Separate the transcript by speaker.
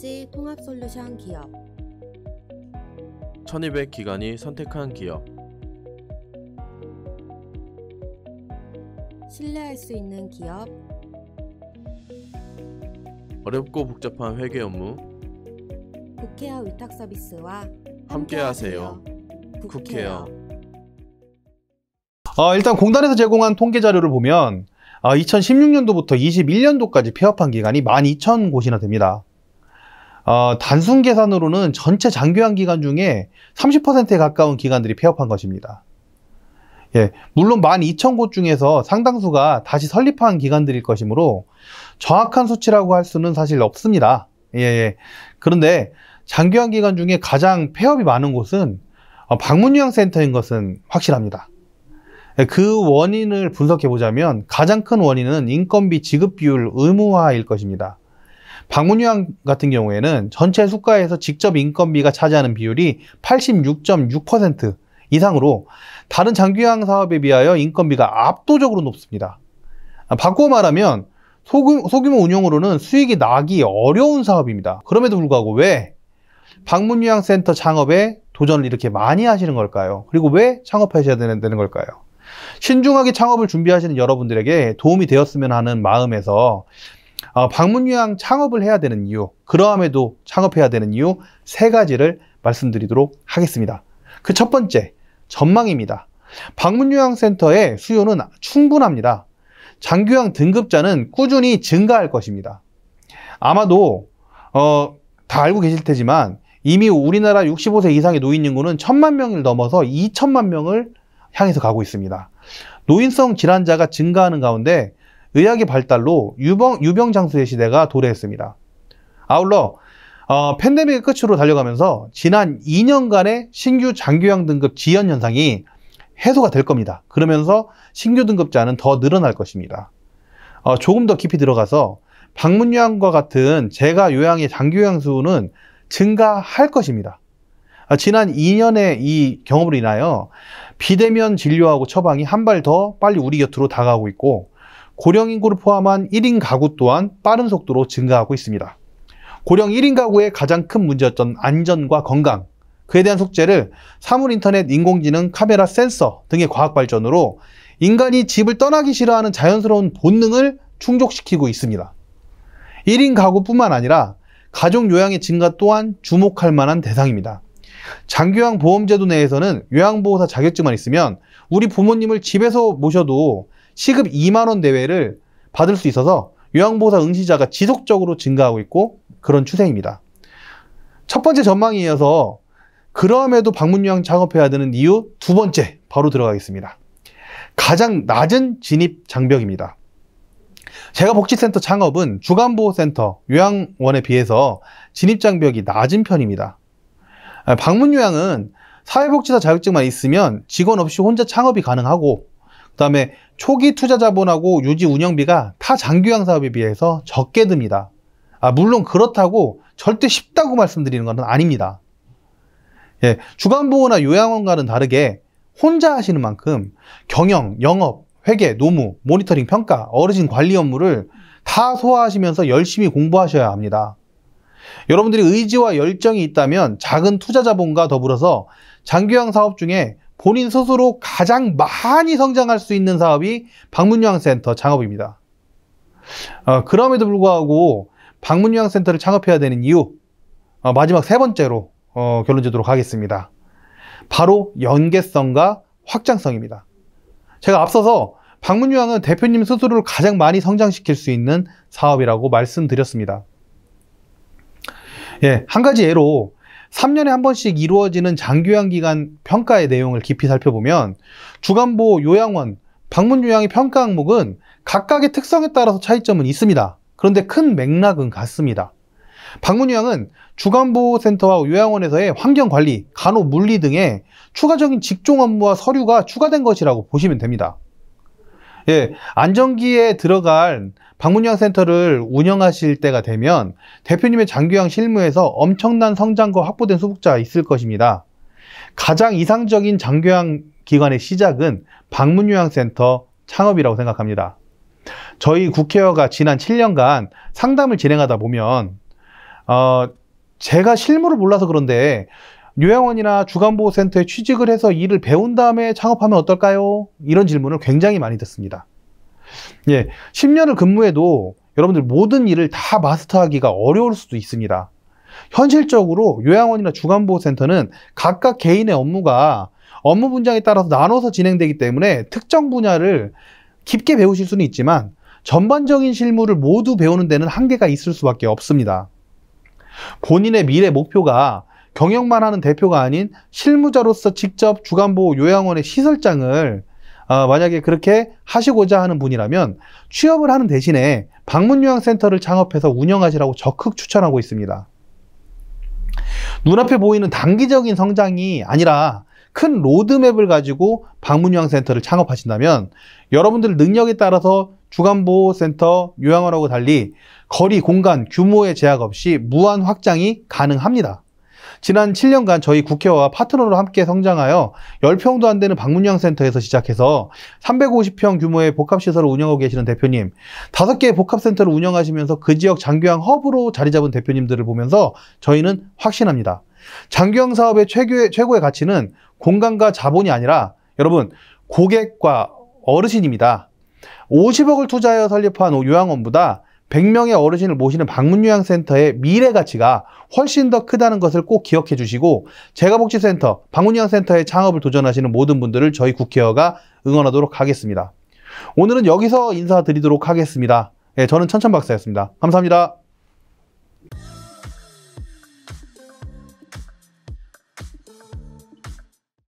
Speaker 1: 지 통합 솔루션 기업 1200 기관이 선택한 기업 신뢰할 수 있는 기업 어렵고 복잡한 회계 업무 국회와 위탁 서비스와 함께하세요. 국회요. 어, 일단 공단에서 제공한 통계 자료를 보면 어, 아, 2016년도부터 21년도까지 폐업한 기간이 12,000곳이나 됩니다. 어, 단순 계산으로는 전체 장기환 기간 중에 30%에 가까운 기관들이 폐업한 것입니다. 예, 물론 12,000곳 중에서 상당수가 다시 설립한 기관들일 것이므로 정확한 수치라고 할 수는 사실 없습니다. 예, 예. 그런데 장기환 기간 중에 가장 폐업이 많은 곳은 어, 방문휴양센터인 것은 확실합니다. 예, 그 원인을 분석해 보자면 가장 큰 원인은 인건비 지급 비율 의무화일 것입니다. 방문휴양 같은 경우에는 전체 수가에서 직접 인건비가 차지하는 비율이 86.6% 이상으로 다른 장기휴양 사업에 비하여 인건비가 압도적으로 높습니다. 바꾸어 말하면 소규모, 운영으로는 수익이 나기 어려운 사업입니다. 그럼에도 불구하고 왜 방문휴양센터 창업에 도전을 이렇게 많이 하시는 걸까요? 그리고 왜 창업하셔야 되는, 되는 걸까요? 신중하게 창업을 준비하시는 여러분들에게 도움이 되었으면 하는 마음에서 어, 방문유양 창업을 해야 되는 이유, 그러함에도 창업해야 되는 이유 세 가지를 말씀드리도록 하겠습니다. 그 첫 번째, 전망입니다. 방문요양센터의 수요는 충분합니다. 장교양 등급자는 꾸준히 증가할 것입니다. 아마도 어, 다 알고 계실 테지만 이미 우리나라 65세 이상의 노인 인구는 1 천만 명을 넘어서 2천만 명을 향해서 가고 있습니다. 노인성 질환자가 증가하는 가운데 의학의 발달로 유병, 유병장수의 시대가 도래했습니다. 아울러 어, 팬데믹 끝으로 달려가면서 지난 2년간의 신규 장교양 등급 지연 현상이 해소가 될 겁니다. 그러면서 신규 등급자는 더 늘어날 것입니다. 어, 조금 더 깊이 들어가서 방문요양과 같은 제가 요양의 장교양 수는 증가할 것입니다. 어, 지난 2년의 이 경험으로 인하여 비대면 진료하고 처방이 한 발 더 빨리 우리 곁으로 다가오고 있고 고령 인구를 포함한 1인 가구 또한 빠른 속도로 증가하고 있습니다. 고령 1인 가구의 가장 큰 문제였던 안전과 건강, 그에 대한 숙제를 사물인터넷, 인공지능, 카메라 센서 등의 과학 발전으로 인간이 집을 떠나기 싫어하는 자연스러운 본능을 충족시키고 있습니다. 1인 가구뿐만 아니라 가족 요양의 증가 또한 주목할 만한 대상입니다. 장교양 보험제도 내에서는 요양보호사 자격증만 있으면 우리 부모님을 집에서 모셔도 시급 2만 원 대외를 받을 수 있어서 요양보호사 응시자가 지속적으로 증가하고 있고 그런 추세입니다. 첫 번째 전망에 이어서 그럼에도 방문요양 창업해야 되는 이유 두 번째 바로 들어가겠습니다. 가장 낮은 진입 장벽입니다. 제가 복지센터 창업은 주간보호센터, 요양원에 비해서 진입장벽이 낮은 편입니다. 방문요양은 사회복지사 자격증만 있으면 직원 없이 혼자 창업이 가능하고 그다음에 초기 투자 자본하고 유지 운영비가 타 장기형 사업에 비해서 적게 듭니다. 아, 물론 그렇다고 절대 쉽다고 말씀드리는 것은 아닙니다. 예, 주간보호나 요양원과는 다르게 혼자 하시는 만큼 경영, 영업, 회계, 노무, 모니터링, 평가, 어르신 관리 업무를 다 소화하시면서 열심히 공부하셔야 합니다. 여러분들이 의지와 열정이 있다면 작은 투자 자본과 더불어서 장기형 사업 중에 본인 스스로 가장 많이 성장할 수 있는 사업이 방문요양센터 창업입니다. 어, 그럼에도 불구하고 방문요양센터를 창업해야 되는 이유 어, 마지막 세 번째로 어, 결론 주도록 하겠습니다. 바로 연계성과 확장성입니다. 제가 앞서서 방문요양은 대표님 스스로를 가장 많이 성장시킬 수 있는 사업이라고 말씀드렸습니다. 예, 한 가지 예로 3년에 한 번씩 이루어지는 장교양 기간 평가의 내용을 깊이 살펴보면 주간보 호 요양원, 방문 요양의 평가 항목은 각각의 특성에 따라서 차이점은 있습니다. 그런데 큰 맥락은 같습니다. 방문 요양은 주간보호센터와 요양원에서의 환경관리, 간호 물리 등의 추가적인 직종 업무와 서류가 추가된 것이라고 보시면 됩니다. 예, 안정기에 들어갈 방문요양 센터를 운영하실 때가 되면 대표님의 장기양 실무에서 엄청난 성장과 확보된 소속자 있을 것입니다. 가장 이상적인 장교양 기관의 시작은 방문요양센터 창업이라고 생각합니다. 저희 국회의가 지난 7년간 상담을 진행하다 보면 어, 제가 실무를 몰라서 그런데 요양원이나 주간보호센터에 취직을 해서 일을 배운 다음에 창업하면 어떨까요? 이런 질문을 굉장히 많이 듣습니다. 예, 10년을 근무해도 여러분들 모든 일을 다 마스터하기가 어려울 수도 있습니다. 현실적으로 요양원이나 주간보호센터는 각각 개인의 업무가 업무 분장에 따라서 나눠서 진행되기 때문에 특정 분야를 깊게 배우실 수는 있지만 전반적인 실무를 모두 배우는 데는 한계가 있을 수밖에 없습니다. 본인의 미래 목표가 경영만 하는 대표가 아닌 실무자로서 직접 주간보호 요양원의 시설장을 어, 만약에 그렇게 하시고자 하는 분이라면 취업을 하는 대신에 방문요양센터를 창업해서 운영하시라고 적극 추천하고 있습니다. 눈앞에 보이는 단기적인 성장이 아니라 큰 로드맵을 가지고 방문요양센터를 창업하신다면 여러분들 능력에 따라서 주간보호센터 요양원하고 달리 거리, 공간, 규모의 제약 없이 무한 확장이 가능합니다. 지난 7년간 저희 국회와 파트너로 함께 성장하여 10평도 안 되는 방문형 센터에서 시작해서 350평 규모의 복합시설을 운영하고 계시는 대표님, 5개의 복합센터를 운영하시면서 그 지역 장교양 허브로 자리 잡은 대표님들을 보면서 저희는 확신합니다. 장교양 사업의 최고의, 최고의 가치는 공간과 자본이 아니라 여러분 고객과 어르신입니다. 50억을 투자하여 설립한 요양원보다 100명의 어르신을 모시는 방문요양센터의 미래 가치가 훨씬 더 크다는 것을 꼭 기억해 주시고 재가복지센터, 방문요양센터의 창업을 도전하시는 모든 분들을 저희 국회의가 응원하도록 하겠습니다. 오늘은 여기서 인사드리도록 하겠습니다. 예, 저는 천천박사였습니다. 감사합니다.